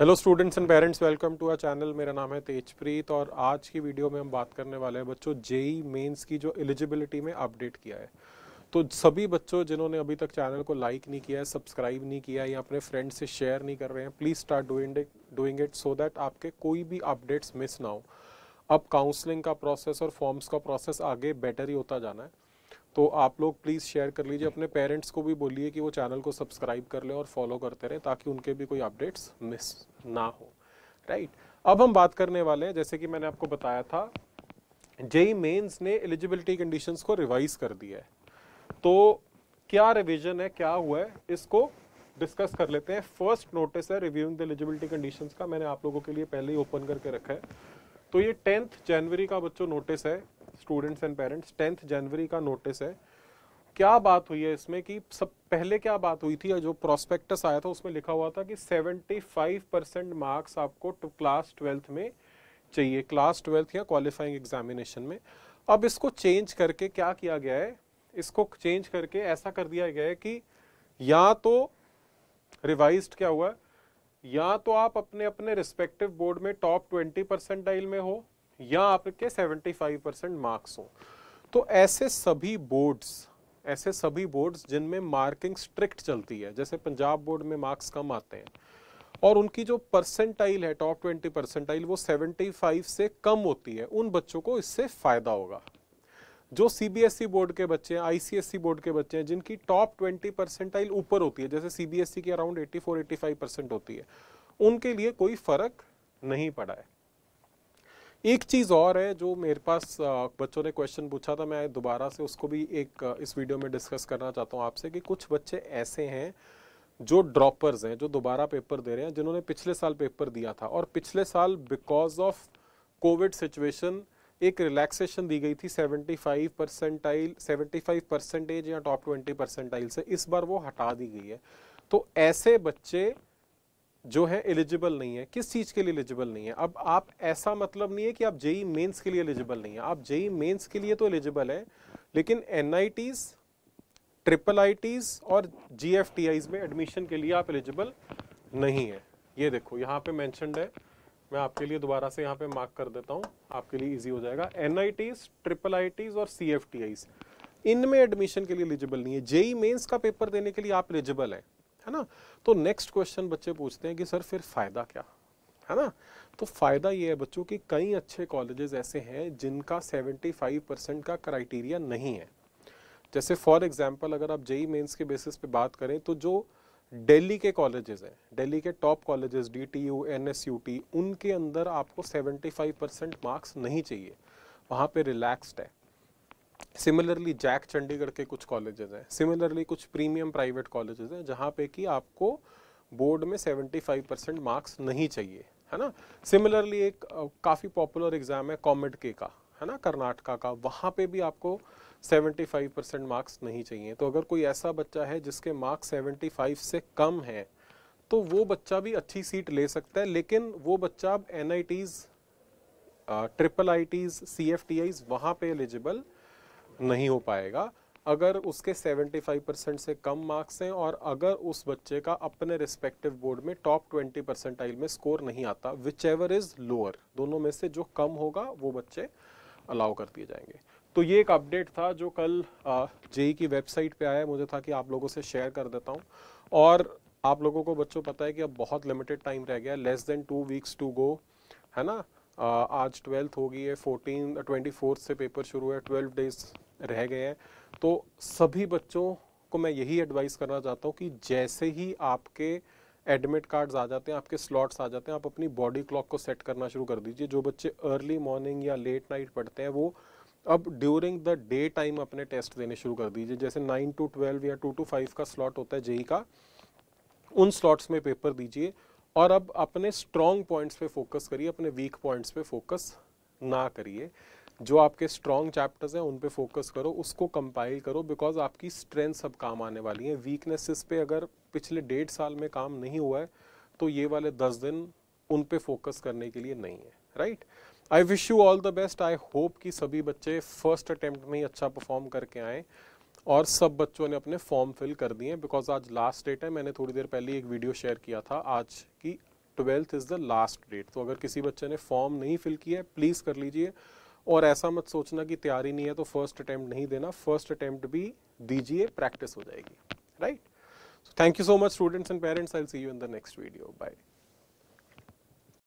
hello students and parents welcome to our channel मेरा नाम है तेजप्रीत और आज की वीडियो में हम बात करने वाले हैं बच्चों जेई मेंस e की जो एलिजिबिलिटी में अपडेट किया है तो सभी बच्चों जिन्होंने अभी तक चैनल को लाइक नहीं किया है सब्सक्राइब नहीं किया है या अपने फ्रेंड से शेयर नहीं कर रहे हैं please start doing doing it so that आपके कोई भी अपडेट्स मिस ना हो अब काउंसलिंग का प्रोसेस और फॉर्म्स का प्रोसेस आगे बेटर ही होता जाना है तो आप लोग प्लीज़ शेयर कर लीजिए अपने पेरेंट्स को भी बोलिए कि वो चैनल को सब्सक्राइब कर लें और फॉलो करते रहें ताकि उनके भी कोई अपडेट्स मिस ना हो राइट अब हम बात करने वाले हैं जैसे कि मैंने आपको बताया था जेई मेन्स ने एलिजिबिलिटी कंडीशंस को रिवाइज कर दिया है तो क्या रिविजन है क्या हुआ है इसको डिस्कस कर लेते हैं फर्स्ट नोटिस है रिव्यूइंग द एलिजिबिलिटी कंडीशंस का मैंने आप लोगों के लिए पहले ही ओपन करके रखा है तो ये टेंथ जनवरी का बच्चों नोटिस है स्टूडेंट्स एंड पेरेंट्स टेंथ जनवरी का नोटिस है क्या बात हुई है इसमें कि सब पहले क्या बात हुई थी जो प्रोस्पेक्टस आया था उसमें लिखा हुआ था कि 75 परसेंट मार्क्स आपको क्लास ट्वेल्थ में चाहिए क्लास ट्वेल्थ या क्वालिफाइंग एग्जामिनेशन में अब इसको चेंज करके क्या किया गया है इसको चेंज करके ऐसा कर दिया गया है कि या तो रिवाइज क्या हुआ या तो आप अपने अपने रिस्पेक्टिव बोर्ड में टॉप ट्वेंटी परसेंटाइल में हो या आपके 75 परसेंट मार्क्स हो तो ऐसे सभी बोर्ड्स ऐसे सभी बोर्ड्स जिनमें मार्किंग स्ट्रिक्ट चलती है जैसे पंजाब बोर्ड में मार्क्स कम आते हैं और उनकी जो परसेंटाइल है टॉप ट्वेंटी परसेंटाइल वो 75 से कम होती है उन बच्चों को इससे फ़ायदा होगा जो सीबीएसई e बोर्ड के बच्चे हैं आईसीएसई e बोर्ड के बच्चे हैं जिनकी टॉप ट्वेंटी परसेंटाइल ऊपर होती है जैसे सीबीएसई e की अराउंड 84-85 परसेंट होती है उनके लिए कोई फर्क नहीं पड़ा है एक चीज़ और है जो मेरे पास बच्चों ने क्वेश्चन पूछा था मैं दोबारा से उसको भी एक इस वीडियो में डिस्कस करना चाहता हूँ आपसे कि कुछ बच्चे ऐसे हैं जो ड्रॉपर्स हैं जो दोबारा पेपर दे रहे हैं जिन्होंने पिछले साल पेपर दिया था और पिछले साल बिकॉज ऑफ कोविड सिचुएशन एक रिलैक्सेशन दी गई थी 75 परसेंटाइल 75 परसेंटेज या टॉप 20 परसेंटाइल से इस बार वो हटा दी गई है तो ऐसे बच्चे जो है एलिजिबल नहीं है किस चीज़ के लिए एलिजिबल नहीं है अब आप ऐसा मतलब नहीं है कि आप जेई मेंस के लिए एलिजिबल नहीं है आप जेई मेंस के लिए तो एलिजिबल है लेकिन एन ट्रिपल आई और जी में एडमिशन के लिए आप एलिजिबल नहीं है ये देखो यहाँ पे मैंशनड है मैं आपके लिए दोबारा से यहाँ पे मार्क कर देता हूँ आपके लिए इजी हो जाएगा एन ट्रिपल आई और सी इनमें एडमिशन के लिए एलिजिबल नहीं है जेई मेंस का पेपर देने के लिए आप एलिजिबल है है ना तो नेक्स्ट क्वेश्चन बच्चे पूछते हैं कि सर फिर फ़ायदा क्या है ना तो फ़ायदा ये है बच्चों कि कई अच्छे कॉलेजेस ऐसे हैं जिनका 75 परसेंट का क्राइटेरिया नहीं है जैसे फॉर एग्जांपल अगर आप जेई मेंस के बेसिस पे बात करें तो जो दिल्ली के कॉलेजेस हैं दिल्ली के top colleges D T U N S U T उनके अंदर आपको 75 परसेंट मार्क्स नहीं चाहिए वहाँ पे रिलैक्स्ड है सिमिलरली जैक चंडीगढ़ के कुछ कॉलेजेस हैं सिमिलरली कुछ प्रीमियम प्राइवेट कॉलेजेस हैं जहाँ पे कि आपको बोर्ड में 75 परसेंट मार्क्स नहीं चाहिए है ना सिमिलरली एक काफ़ी पॉपुलर एग्ज़ाम है कॉमेड के का है ना कर्नाटका का वहाँ पे भी आपको 75 परसेंट मार्क्स नहीं चाहिए तो अगर कोई ऐसा बच्चा है जिसके मार्क्स 75 से कम है तो वो बच्चा भी अच्छी सीट ले सकता है लेकिन वो बच्चा अब N I Ts triple I Ts C F T Is वहाँ पर एलिजिबल नहीं हो पाएगा अगर उसके 75 परसेंट से कम मार्क्स हैं और अगर उस बच्चे का अपने रिस्पेक्टिव बोर्ड में टॉप 20 परसेंटाइल में स्कोर नहीं आता विच एवर इज़ लोअर दोनों में से जो कम होगा वो बच्चे अलाउ कर दिए जाएंगे तो ये एक अपडेट था जो कल जेई की वेबसाइट पे आया मुझे था कि आप लोगों से शेयर कर देता हूँ और आप लोगों को बच्चों पता है कि अब बहुत लिमिटेड टाइम रह गया less than two weeks to go है ना आज ट्वेल्थ हो गई है फोर्टीन ट्वेंटी फोर्थ से पेपर शुरू है ट्वेल्व डेज रह गए हैं तो सभी बच्चों को मैं यही एडवाइस करना चाहता हूँ कि जैसे ही आपके एडमिट कार्ड्स आ जाते हैं आपके स्लॉट्स आ जाते हैं आप अपनी बॉडी क्लॉक को सेट करना शुरू कर दीजिए जो बच्चे अर्ली मॉर्निंग या लेट नाइट पढ़ते हैं वो अब ड्यूरिंग द डे टाइम अपने टेस्ट देने शुरू कर दीजिए जैसे नाइन टू ट्वेल्व या टू टू फाइव का स्लॉट होता है जेई का उन स्लॉट्स में पेपर दीजिए और अब अपने स्ट्रॉन्ग पॉइंट्स पे फोकस करिए अपने वीक पॉइंट्स पे फोकस ना करिए जो आपके स्ट्रॉन्ग चैप्टर्स हैं उन पे फोकस करो उसको कंपाइल करो बिकॉज आपकी स्ट्रेंथ सब काम आने वाली हैं वीकनेसेस पे अगर पिछले डेढ़ साल में काम नहीं हुआ है तो ये वाले दस दिन उन पे फोकस करने के लिए नहीं है right I wish you all the best I hope कि सभी बच्चे फर्स्ट अटैम्प्ट में ही अच्छा परफॉर्म करके आएँ और सब बच्चों ने अपने फॉर्म फिल कर दिए बिकॉज आज लास्ट डेट है मैंने थोड़ी देर पहले एक वीडियो शेयर किया था आज की twelfth is the last date तो अगर किसी बच्चे ने फॉर्म नहीं फिल किया है प्लीज़ कर लीजिए और ऐसा मत सोचना कि तैयारी नहीं है तो फर्स्ट अटैम्प्ट नहीं देना फर्स्ट अटैम्प्ट भी दीजिए प्रैक्टिस हो जाएगी right thank you so much students and parents I see you in the next video bye